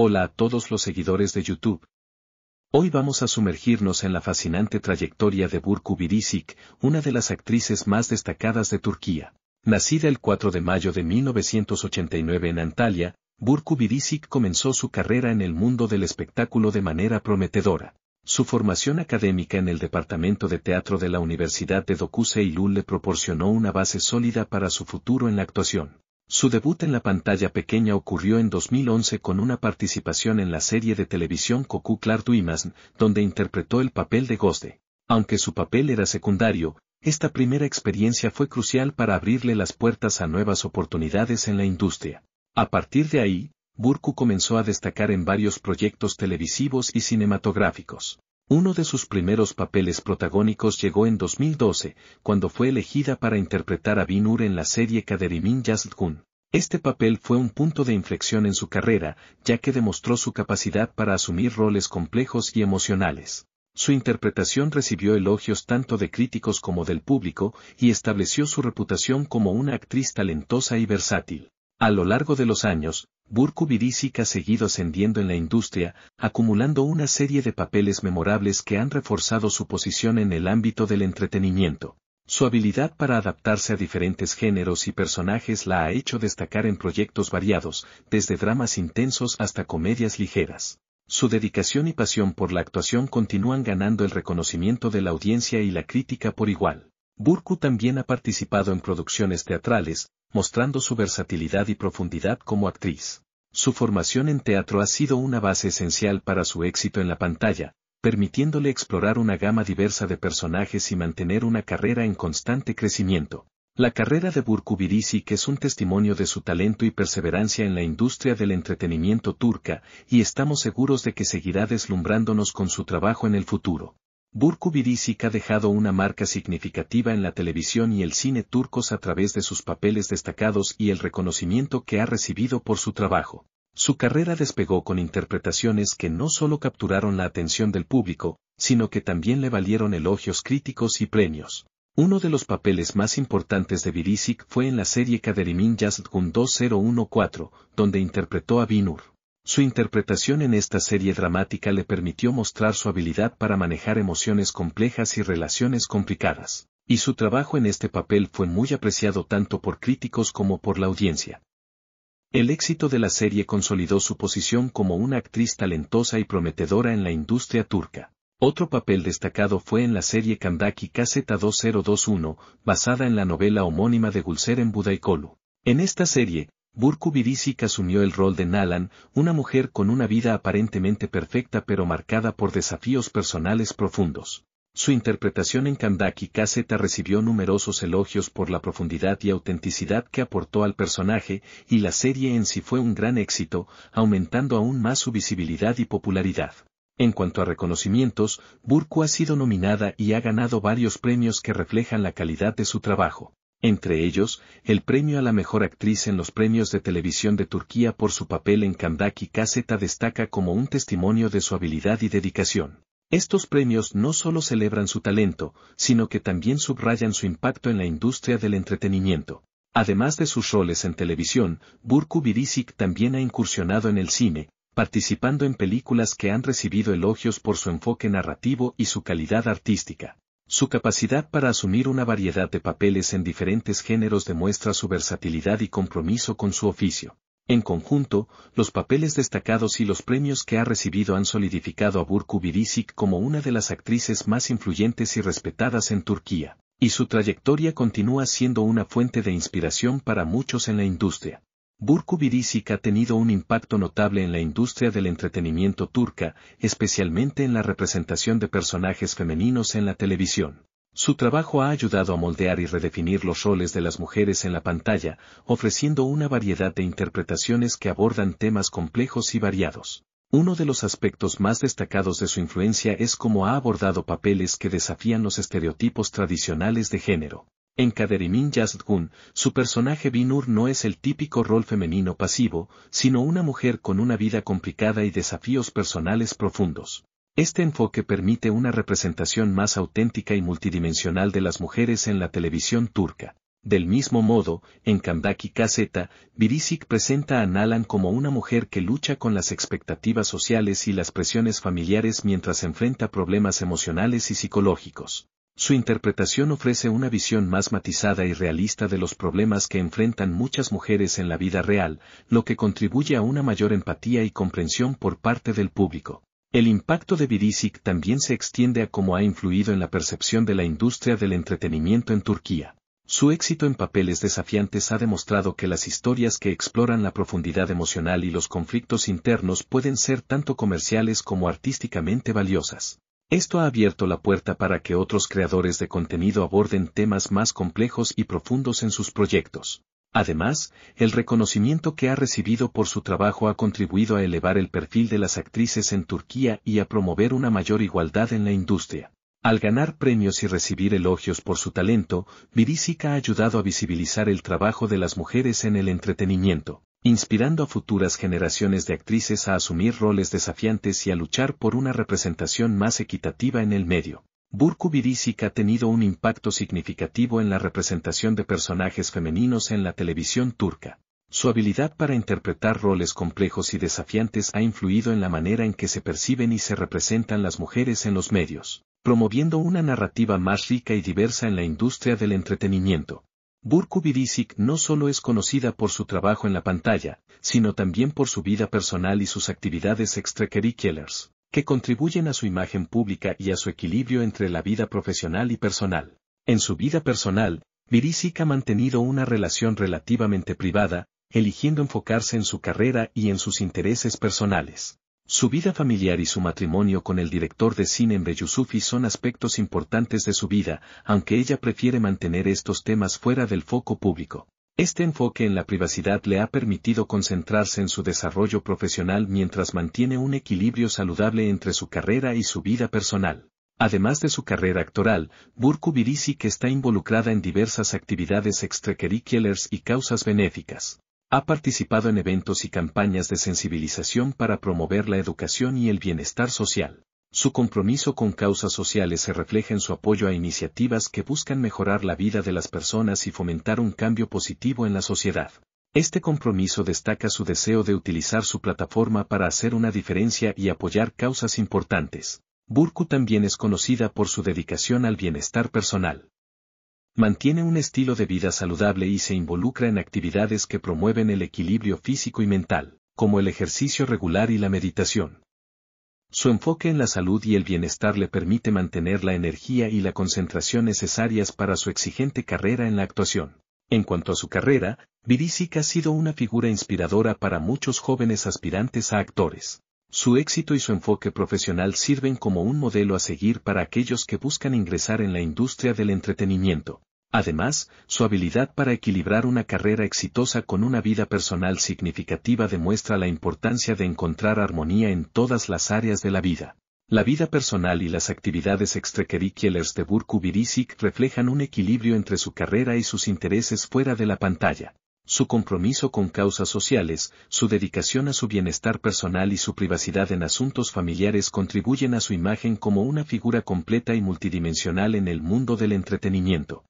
Hola a todos los seguidores de YouTube. Hoy vamos a sumergirnos en la fascinante trayectoria de Burcu Birisik, una de las actrices más destacadas de Turquía. Nacida el 4 de mayo de 1989 en Antalya, Burcu Birisik comenzó su carrera en el mundo del espectáculo de manera prometedora. Su formación académica en el Departamento de Teatro de la Universidad de Dokuseilul le proporcionó una base sólida para su futuro en la actuación. Su debut en la pantalla pequeña ocurrió en 2011 con una participación en la serie de televisión Koku Clark Duimasn, donde interpretó el papel de Gosde. Aunque su papel era secundario, esta primera experiencia fue crucial para abrirle las puertas a nuevas oportunidades en la industria. A partir de ahí, Burku comenzó a destacar en varios proyectos televisivos y cinematográficos. Uno de sus primeros papeles protagónicos llegó en 2012, cuando fue elegida para interpretar a Binur en la serie Kaderimin Yazgun. Este papel fue un punto de inflexión en su carrera, ya que demostró su capacidad para asumir roles complejos y emocionales. Su interpretación recibió elogios tanto de críticos como del público y estableció su reputación como una actriz talentosa y versátil. A lo largo de los años, Burku Birisic ha seguido ascendiendo en la industria, acumulando una serie de papeles memorables que han reforzado su posición en el ámbito del entretenimiento. Su habilidad para adaptarse a diferentes géneros y personajes la ha hecho destacar en proyectos variados, desde dramas intensos hasta comedias ligeras. Su dedicación y pasión por la actuación continúan ganando el reconocimiento de la audiencia y la crítica por igual. Burku también ha participado en producciones teatrales, mostrando su versatilidad y profundidad como actriz. Su formación en teatro ha sido una base esencial para su éxito en la pantalla, permitiéndole explorar una gama diversa de personajes y mantener una carrera en constante crecimiento. La carrera de que es un testimonio de su talento y perseverancia en la industria del entretenimiento turca, y estamos seguros de que seguirá deslumbrándonos con su trabajo en el futuro. Burcu Biricik ha dejado una marca significativa en la televisión y el cine turcos a través de sus papeles destacados y el reconocimiento que ha recibido por su trabajo. Su carrera despegó con interpretaciones que no solo capturaron la atención del público, sino que también le valieron elogios críticos y premios. Uno de los papeles más importantes de Birisic fue en la serie Kaderimin Yazdgun 2014, donde interpretó a Binur. Su interpretación en esta serie dramática le permitió mostrar su habilidad para manejar emociones complejas y relaciones complicadas, y su trabajo en este papel fue muy apreciado tanto por críticos como por la audiencia. El éxito de la serie consolidó su posición como una actriz talentosa y prometedora en la industria turca. Otro papel destacado fue en la serie Kandaki KZ2021, basada en la novela homónima de Gülseren Budaykolu. En esta serie, Burku Birisic asumió el rol de Nalan, una mujer con una vida aparentemente perfecta pero marcada por desafíos personales profundos. Su interpretación en Kandaki Kaseta recibió numerosos elogios por la profundidad y autenticidad que aportó al personaje, y la serie en sí fue un gran éxito, aumentando aún más su visibilidad y popularidad. En cuanto a reconocimientos, Burku ha sido nominada y ha ganado varios premios que reflejan la calidad de su trabajo. Entre ellos, el premio a la mejor actriz en los premios de televisión de Turquía por su papel en Kandaki Kaseta destaca como un testimonio de su habilidad y dedicación. Estos premios no solo celebran su talento, sino que también subrayan su impacto en la industria del entretenimiento. Además de sus roles en televisión, Burku Birisik también ha incursionado en el cine, participando en películas que han recibido elogios por su enfoque narrativo y su calidad artística. Su capacidad para asumir una variedad de papeles en diferentes géneros demuestra su versatilidad y compromiso con su oficio. En conjunto, los papeles destacados y los premios que ha recibido han solidificado a Burcu Biricik como una de las actrices más influyentes y respetadas en Turquía, y su trayectoria continúa siendo una fuente de inspiración para muchos en la industria. Burcu Birisik ha tenido un impacto notable en la industria del entretenimiento turca, especialmente en la representación de personajes femeninos en la televisión. Su trabajo ha ayudado a moldear y redefinir los roles de las mujeres en la pantalla, ofreciendo una variedad de interpretaciones que abordan temas complejos y variados. Uno de los aspectos más destacados de su influencia es cómo ha abordado papeles que desafían los estereotipos tradicionales de género. En Kaderimin Yazdgun, su personaje Binur no es el típico rol femenino pasivo, sino una mujer con una vida complicada y desafíos personales profundos. Este enfoque permite una representación más auténtica y multidimensional de las mujeres en la televisión turca. Del mismo modo, en Kandaki KZ, Birisik presenta a Nalan como una mujer que lucha con las expectativas sociales y las presiones familiares mientras enfrenta problemas emocionales y psicológicos. Su interpretación ofrece una visión más matizada y realista de los problemas que enfrentan muchas mujeres en la vida real, lo que contribuye a una mayor empatía y comprensión por parte del público. El impacto de Birisic también se extiende a cómo ha influido en la percepción de la industria del entretenimiento en Turquía. Su éxito en papeles desafiantes ha demostrado que las historias que exploran la profundidad emocional y los conflictos internos pueden ser tanto comerciales como artísticamente valiosas. Esto ha abierto la puerta para que otros creadores de contenido aborden temas más complejos y profundos en sus proyectos. Además, el reconocimiento que ha recibido por su trabajo ha contribuido a elevar el perfil de las actrices en Turquía y a promover una mayor igualdad en la industria. Al ganar premios y recibir elogios por su talento, Virisica ha ayudado a visibilizar el trabajo de las mujeres en el entretenimiento inspirando a futuras generaciones de actrices a asumir roles desafiantes y a luchar por una representación más equitativa en el medio. Burku Biricik ha tenido un impacto significativo en la representación de personajes femeninos en la televisión turca. Su habilidad para interpretar roles complejos y desafiantes ha influido en la manera en que se perciben y se representan las mujeres en los medios, promoviendo una narrativa más rica y diversa en la industria del entretenimiento. Burku Birisic no solo es conocida por su trabajo en la pantalla, sino también por su vida personal y sus actividades extracurriculares, que contribuyen a su imagen pública y a su equilibrio entre la vida profesional y personal. En su vida personal, Birisic ha mantenido una relación relativamente privada, eligiendo enfocarse en su carrera y en sus intereses personales. Su vida familiar y su matrimonio con el director de cine Mbe Yusufi son aspectos importantes de su vida, aunque ella prefiere mantener estos temas fuera del foco público. Este enfoque en la privacidad le ha permitido concentrarse en su desarrollo profesional mientras mantiene un equilibrio saludable entre su carrera y su vida personal. Además de su carrera actoral, Burku Birisi que está involucrada en diversas actividades extracurriculares y causas benéficas. Ha participado en eventos y campañas de sensibilización para promover la educación y el bienestar social. Su compromiso con causas sociales se refleja en su apoyo a iniciativas que buscan mejorar la vida de las personas y fomentar un cambio positivo en la sociedad. Este compromiso destaca su deseo de utilizar su plataforma para hacer una diferencia y apoyar causas importantes. Burku también es conocida por su dedicación al bienestar personal mantiene un estilo de vida saludable y se involucra en actividades que promueven el equilibrio físico y mental, como el ejercicio regular y la meditación. Su enfoque en la salud y el bienestar le permite mantener la energía y la concentración necesarias para su exigente carrera en la actuación. En cuanto a su carrera, Virisic ha sido una figura inspiradora para muchos jóvenes aspirantes a actores. Su éxito y su enfoque profesional sirven como un modelo a seguir para aquellos que buscan ingresar en la industria del entretenimiento. Además, su habilidad para equilibrar una carrera exitosa con una vida personal significativa demuestra la importancia de encontrar armonía en todas las áreas de la vida. La vida personal y las actividades extracurriculares de Burku reflejan un equilibrio entre su carrera y sus intereses fuera de la pantalla. Su compromiso con causas sociales, su dedicación a su bienestar personal y su privacidad en asuntos familiares contribuyen a su imagen como una figura completa y multidimensional en el mundo del entretenimiento.